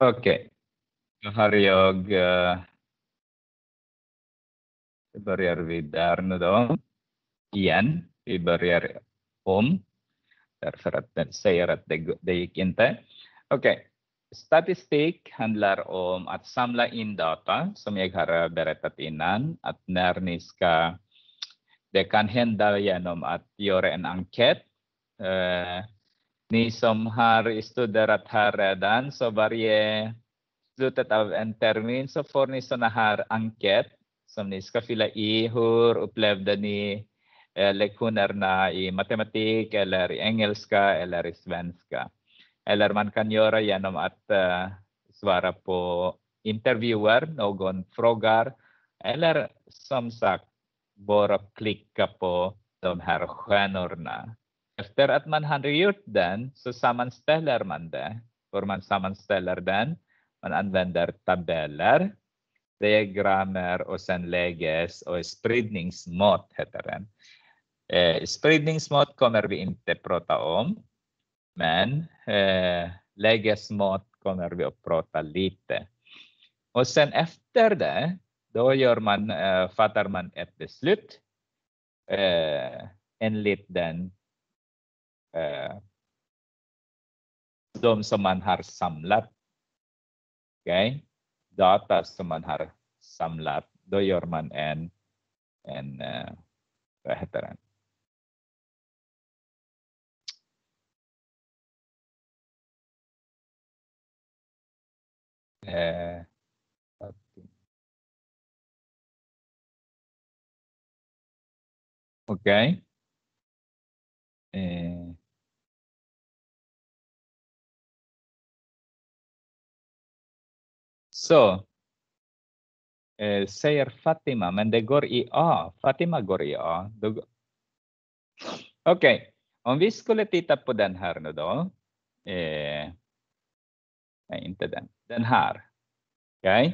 Okej, okay. då har jag... Uh, börjar vi där nu då. Igen, vi börjar om. Därför att den säger att det, det gick inte. Okej, okay. statistik handlar om att samla in data som jag har berättat innan. Att när ni ska... Det kan hända genom att göra en enkät. Uh, ni som har studerat här redan, så varje slutet av en termin så får ni sådana här enkät som ni ska fylla i. Hur upplevde ni eh, lektionerna i matematik eller i engelska eller i svenska? Eller man kan göra genom att eh, svara på intervjuer, någon frågar eller som sagt bara klicka på de här stjärnorna. Efter att man har gjort den så sammanställer man det. För man sammanställer den, man använder tabeller, diagrammer och sen läges och spridningsmått heter den. Eh, spridningsmått kommer vi inte prata om, men eh, lägesmått kommer vi att prata lite. Och sen efter det, då gör man, eh, fattar man ett beslut eh, enligt den Ờ, dom samanhar samlat okay data samanhar samlat doyorman and and uh, veteran uh, okay. Uh, Så. Eh, säger Fatima, men det går i A. Fatima går i A. Okej, okay. om vi skulle titta på den här nu då. Eh, nej, inte den. Den här. Okay.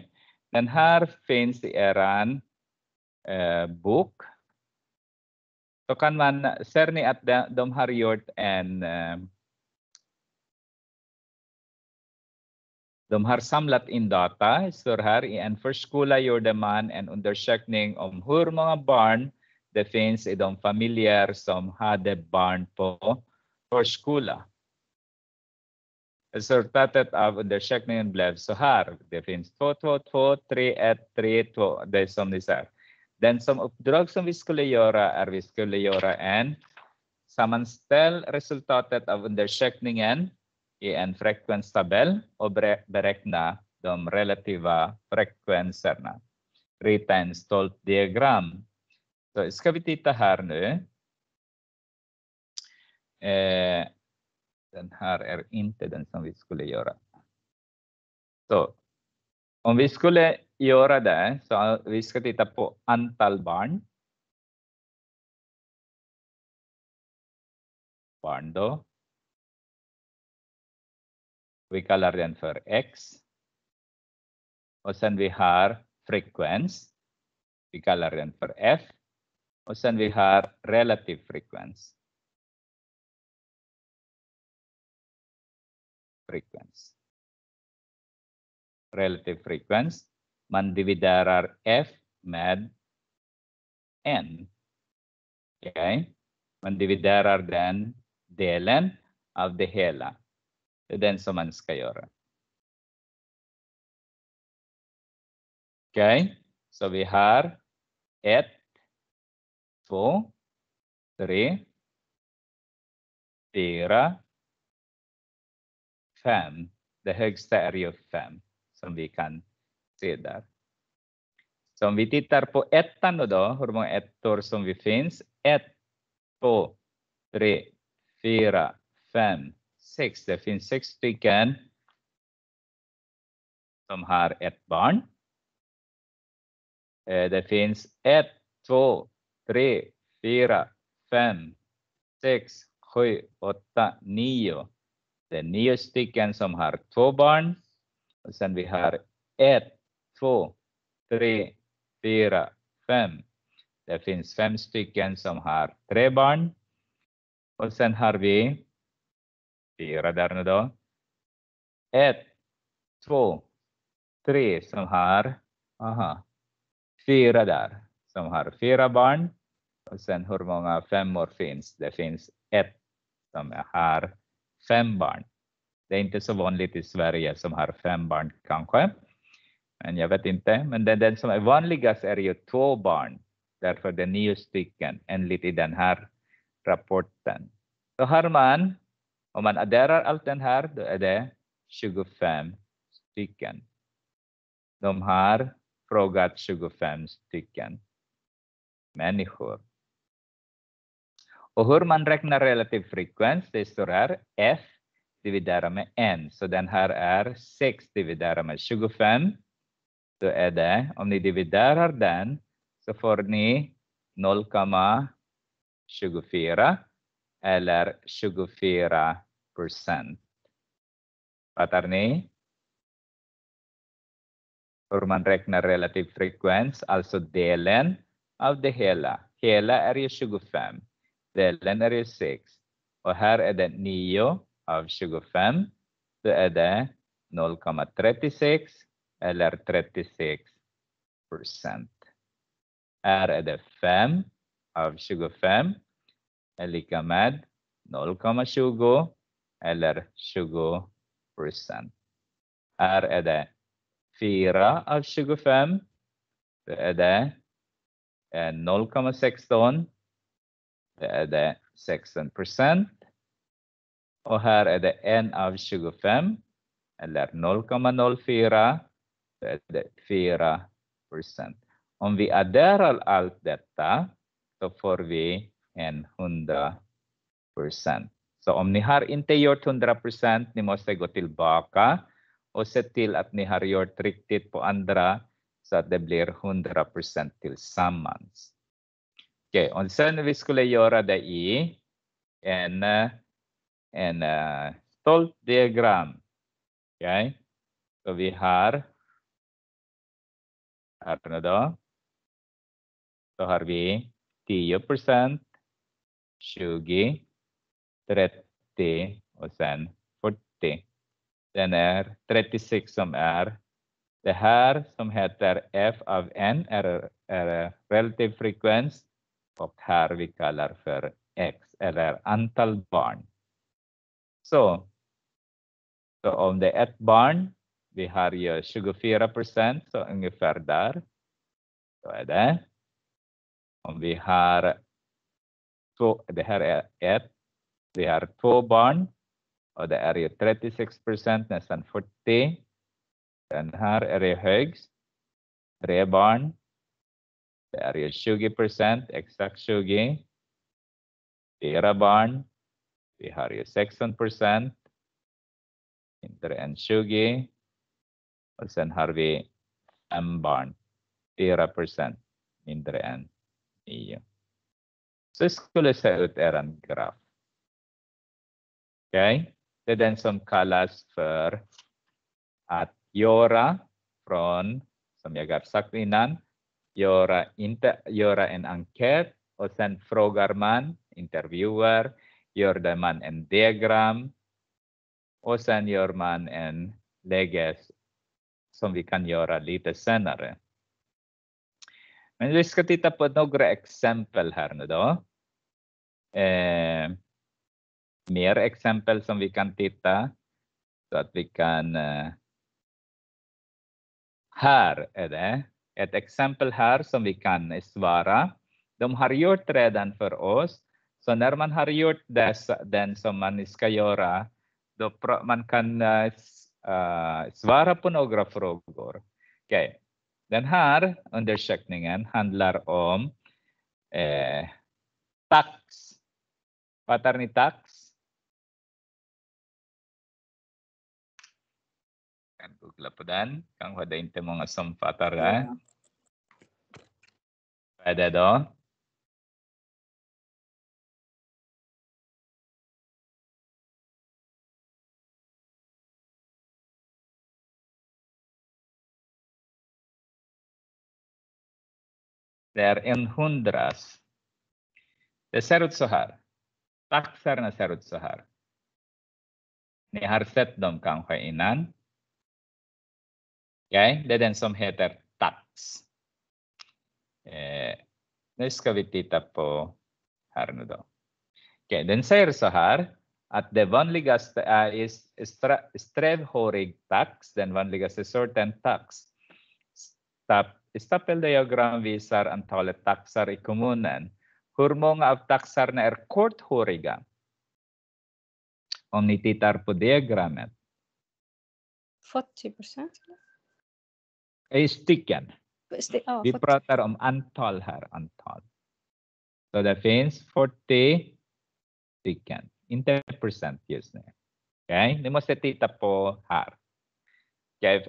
Den här finns i eran eh, bok. Så kan man, ser ni att de, de har gjort en eh, De har samlat in data, står här i en förskola gjorde man en undersökning om hur många barn det finns i de familjer som hade barn på förskola. Resultatet av undersökningen blev så här. Det finns 2, 2, 2, 3, 1, 3, 2. Det är som ni ser. Den som uppdrag som vi skulle göra är vi skulle göra en sammanställ resultatet av undersökningen i en frekvenstabell och beräkna de relativa frekvenserna. Rita en stolt diagram. Så ska vi titta här nu. Eh, den här är inte den som vi skulle göra. Så om vi skulle göra det, så vi ska titta på antal barn. Barn då. we kallar den for x. Och we have frequency. We Vi kallar for for f. Och we have har relative Frequency, relative frequency, frekvens. Man dividerar f med n. Okay. Man dividerar den delen av det hela. Det är den som man ska göra. Okej, okay. så vi har ett, två, tre, fyra, fem. Det högsta är ju fem som vi kan se där. Så om vi tittar på ettan då, hur många ettor som vi finns. Ett, två, tre, fyra, fem, sex. Det finns sex stycken som har ett barn. Eh, det finns ett, två, tre, fyra, fem, sex, sju, åtta, nio. Det är nio stycken som har två barn. Och sen vi har ett, två, tre, fyra, fem. Det finns fem stycken som har tre barn. Och sen har vi Fyra där nu då. Ett, två, tre som har, aha, fyra där som har fyra barn. Och sen hur många femmor finns? Det finns ett som har fem barn. Det är inte så vanligt i Sverige som har fem barn kanske. Men jag vet inte. Men den, den som är vanligast är ju två barn. Därför det är nio stycken enligt i den här rapporten. Så har man om man adderar allt den här, då är det 25 stycken. De har frågat 25 stycken människor. Och hur man räknar relativ frekvens, det står här F dividerat med N. Så den här är 6 dividerat med 25. Då är det, om ni dividerar den så får ni 0,24 eller 24 procent. Fattar ni? Hur man räknar relativ frekvens, alltså delen av det hela. Hela är ju 25, delen är ju 6. Och här är det 9 av 25. Då är det 0,36 eller 36 procent. Här är det 5 av 25 är lika med 0,20 eller 20 procent. Här är det 4 av 25. Det är det 0,16. Eh, det är det 16 procent. Och här är det 1 av 25 eller 0,04. Det är det 4 procent. Om vi adderar allt detta så får vi än 100 procent. Så om ni har inte gjort 100 ni måste gå tillbaka och se till att ni har gjort riktigt på andra så att det blir 100 tillsammans. Okej, okay, och sen vi skulle göra det i en, en uh, eh, stolpdiagram. Okej, okay. så vi har här då. Så har vi 10 procent. 20, 30 och sen 40. Den är 36 som är det här som heter f av n är, är relativ frekvens och här vi kallar för x eller antal barn. Så, så om det är ett barn, vi har ju 24 procent, så ungefär där. Så är det. Om vi har två, det här är ett, vi har två barn och det är ju 36 procent, nästan 40. Den här är ju högst. Tre barn. Det är ju 20 procent, exakt 20. Fyra barn. Vi har ju 16 procent. Mindre än 20. Och sen har vi fem barn. 4 procent mindre än 9. Så skulle se ut er graf. okay? det är den som kallas för att göra från, som jag har sagt innan, göra, inte, göra en enkät och sen frågar man intervjuar, gör man en diagram och sen gör man en läge som vi kan göra lite senare. Men vi ska titta på några exempel här nu då eh, mer exempel som vi kan titta så att vi kan. Eh, här är det ett exempel här som vi kan svara. De har gjort redan för oss. Så när man har gjort det den som man ska göra, då man kan uh, svara på några frågor. Okay. Den här undersökningen handlar om eh, tax paternitax. Kan dan kang wadain te mga ga? Eh? Iya. Pada do. There in hundras. Deserut sohar. Taxarna ser ut så här. Ni har sett dem kanske innan. Okay? Det är den som heter tax. Eh, nu ska vi titta på här nu då. Okay, den säger så här att det vanligaste är strävhårig tax, den vanligaste sorten tax. Stapeldiagram visar antalet taxar i kommunen hur många av taxarna är korthåriga? Om ni tittar på diagrammet. 40 procent? I stycken. Vi pratar om antal här, antal. Så det finns 40 stycken, inte procent just nu. okay? ni måste titta på här. Okay.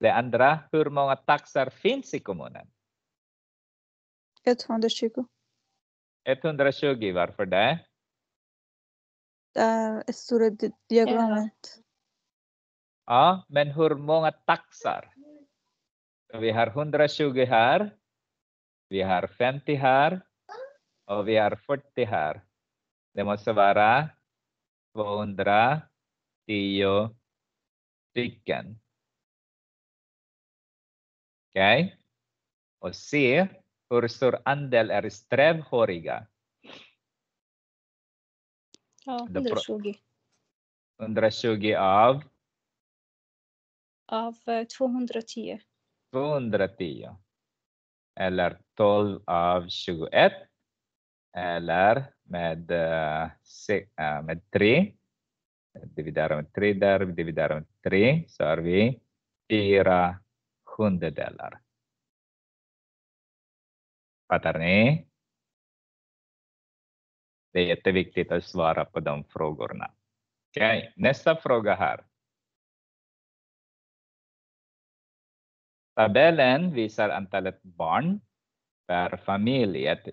Det andra, hur många taxar finns i kommunen? 120. 120, varför det? Det stora diagrammet. Ja, men hur många taxar? Vi har 120 här. Vi har 50 här. Och vi har 40 här. Det måste vara 210 stycken. Okej. Okay. Och se hur stor andel är strävhåriga? Ja, 120. 120 av? Av 210. Eh, 210. Eller 12 av 21. Eller med, eh, eh, med 3. Dividera med 3 där, dividera med 3 så har vi 4 sjundedelar pattern Det är jätteviktigt att svara på de frågorna. Okay. Nästa fråga här. Tabellen visar antalet barn per familj i ett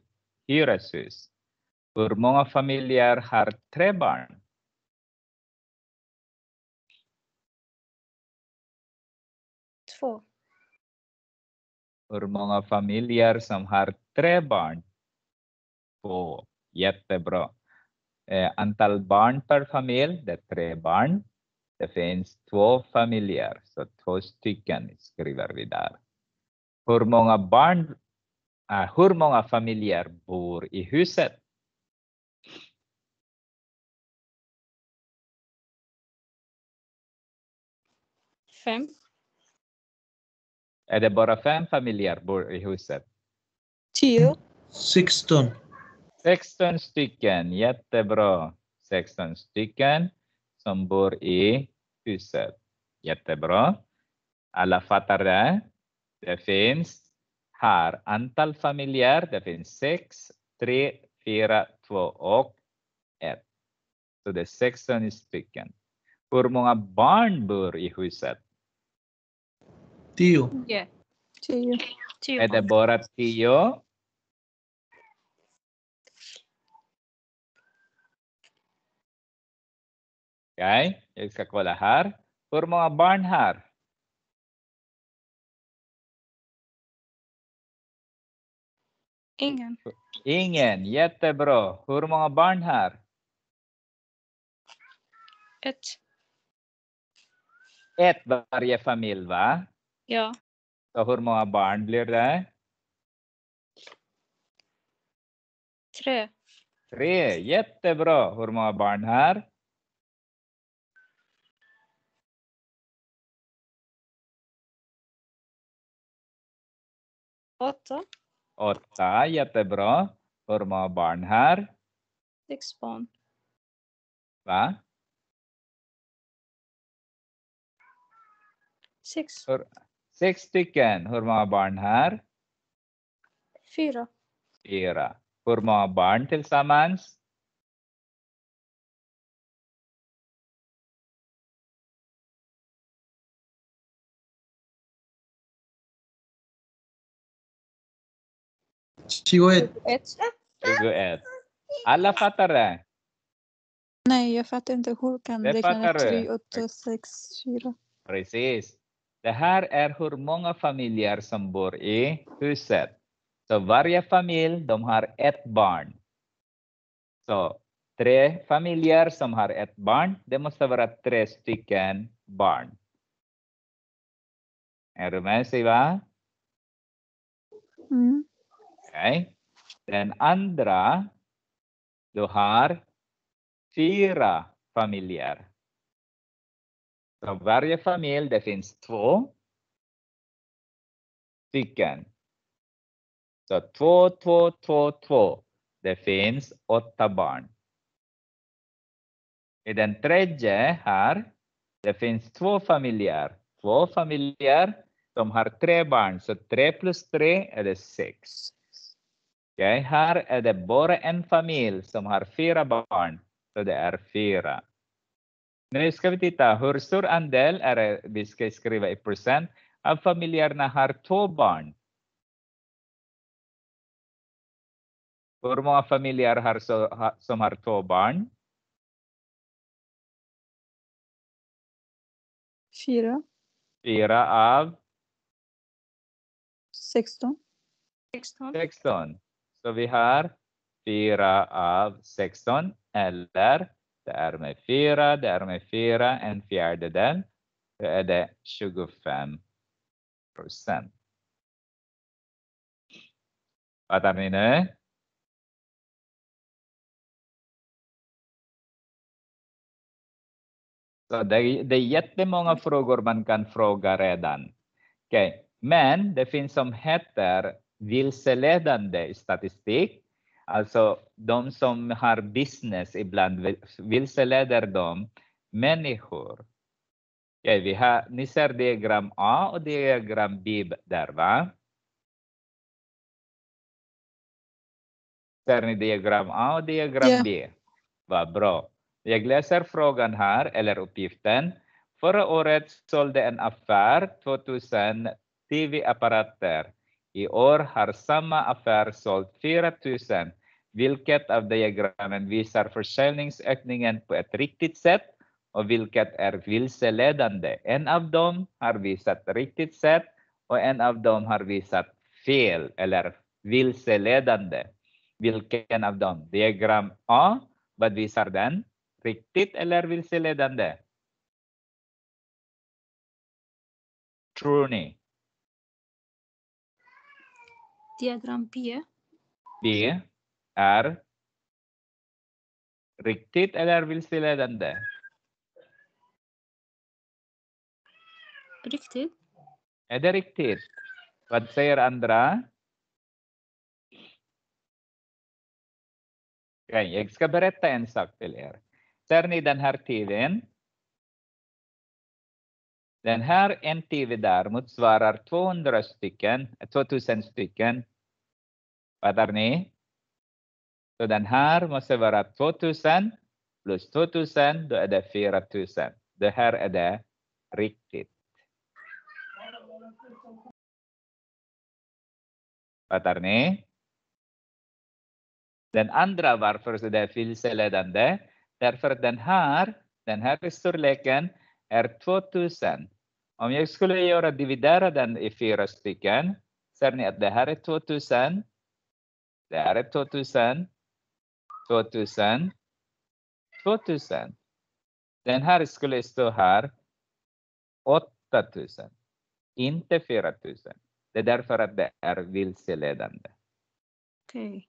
hyreshus. Hur många familjer har tre barn? hur många familjer som har tre barn. Två, jättebra. Eh, antal barn per familj, det är tre barn. Det finns två familjer, så två stycken skriver vi där. Hur många barn, eh, hur många familjer bor i huset? Fem. Är det bara fem familjer bor i huset? Tio. 16. 16 stycken, jättebra. 16 stycken som bor i huset. Jättebra. Alla fattar det. Det finns här antal familjer. Det finns sex, tre, fyra, två och ett. Så det är 16 stycken. Hur många barn bor i huset? Tio. Yeah. Tio. tio. Är det bara tio? Okej, okay. jag ska kolla här. Hur många barn här? Ingen. Ingen, jättebra. Hur många barn här? Ett. Ett varje familj, va? Ja. Da hvor mange barn blir det? Tre. Tre. Jättebra. Hvor mange barn her? Åtta. Åtta. Jättebra. Hvor mange barn her? Seks barn. Hva? Seks. Hvor... Sex stycken. Hur många barn här? Fyra. Fyra. Hur många barn tillsammans? Tjugoett. Alla fattar det? Nej, jag fattar inte. Hur kan det vara tre, åtta, sex, fyra? Precis. Det här är hur många familjer som bor i huset. Så varje familj, de har ett barn. Så tre familjer som har ett barn, det måste vara tre stycken barn. Är du med Siva? Mm. Okay. Den andra, du har fyra familjer. Så varje familj, det finns två stycken. Så två, två, två, två. Det finns åtta barn. I den tredje här, det finns två familjer. Två familjer, de har tre barn. Så tre plus tre är det sex. Okay, här är det bara en familj som har fyra barn. Så det är fyra. Nu ska vi titta hur stor andel är det, vi ska skriva i procent, av familjerna har två barn. Hur många familjer har så, som har två barn? Fyra. Fyra av? 16. 16. 16. Så vi har fyra av 16 eller det är med 4, det är med 4, en fjärdedel. Då är det 25 procent. Fattar ni nu? Så det, det är jättemånga frågor man kan fråga redan. Okay. Men det finns som heter vilseledande statistik Alltså de som har business ibland vilseleder de människor. Ja, vi har, ni ser diagram A och diagram B där va? Ser ni diagram A och diagram yeah. B? Vad bra. Jag läser frågan här, eller uppgiften. Förra året sålde en affär 2000 tv-apparater. I år har samma affär sålt 4 000, vilket av diagrammen visar försäljningsökningen på ett riktigt sätt och vilket är vilseledande. En av dem har visat riktigt sätt och en av dem har visat fel eller vilseledande. Vilken av dem? Diagram A, vad visar den? Riktigt eller vilseledande? Tror ni? diagram B. Det är riktigt eller vilseledande? Riktigt. Är det riktigt? Vad säger andra? Jag ska berätta en sak till er. Ser ni den här tiden? Den här NTV däremot svarar 200 stycken, 2000 eh, stycken. Fattar ni? Så den här måste vara 2000 plus 2000, då är det 4000. Det här är det riktigt. Fattar ni? Den andra varför det är vilseledande, därför att den här, den här storleken är 2000. Om jag skulle göra dividera den i fyra stycken, ser ni att det här är 2000. Det här är 2000. 2000. 2000. Den här skulle stå här. 8000. Inte 4000. Det är därför att det är vilseledande. Okay.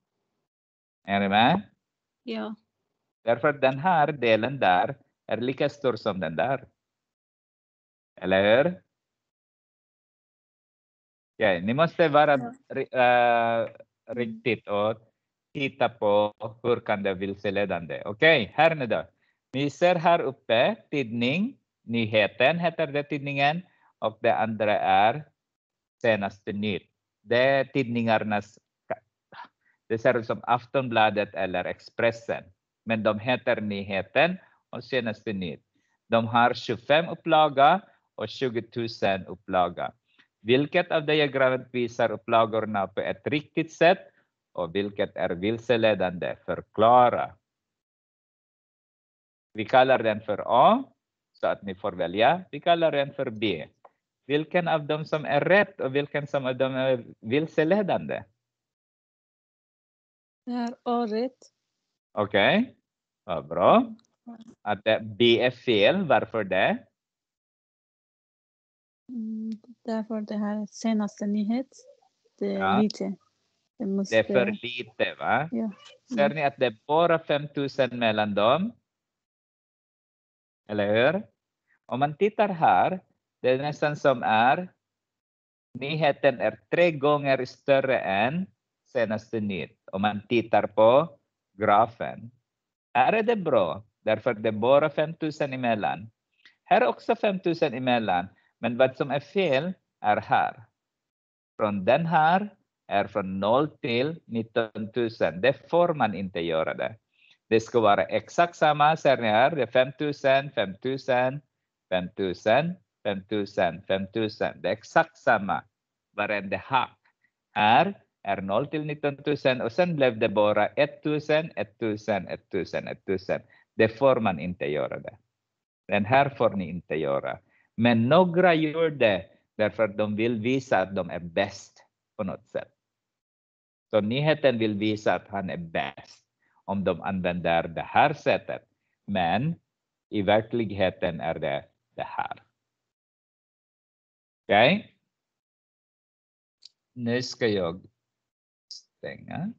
Är ni med? Ja. Därför den här delen där är lika stor som den där. Eller hur? Ja, ni måste vara äh, riktigt och titta på hur kan det vilseledande. Okej, okay, här nu då. Ni ser här uppe tidning, nyheten heter det tidningen och det andra är senaste nytt. Det är tidningarnas, det ser ut som Aftonbladet eller Expressen, men de heter nyheten och senaste nytt. De har 25 upplaga och 20 000 upplaga. Vilket av diagrammet visar upplagorna på ett riktigt sätt och vilket är vilseledande? Förklara. Vi kallar den för A, så att ni får välja. Vi kallar den för B. Vilken av dem som är rätt och vilken som av dem är vilseledande? Det är A rätt. Okej, okay. vad bra. Att B är fel, varför det? Mm, därför det här senaste nyhet, det är ja. lite. Det, måste... det, är för lite va? Ja. Mm. Ser ni att det är bara 5000 mellan dem? Eller hur? Om man tittar här, det är nästan som är nyheten är tre gånger större än senaste nytt. Om man tittar på grafen. Här är det bra, därför det är bara 5000 emellan. Här är också 5000 emellan. Men vad som är fel är här. Från den här är från 0 till 19 000. Det får man inte göra det. Det ska vara exakt samma, ser ni här, det är 5 000, 5 000, 5 000, 5 000, 5 000. Det är exakt samma, varenda hack. Här är 0 till 19 000 och sen blev det bara 1 000, 1 000, 1 000, 1 000. Det får man inte göra det. Den här får ni inte göra. Men några gör det därför att de vill visa att de är bäst på något sätt. Så nyheten vill visa att han är bäst om de använder det här sättet. Men i verkligheten är det det här. Okej. Okay. Nu ska jag stänga.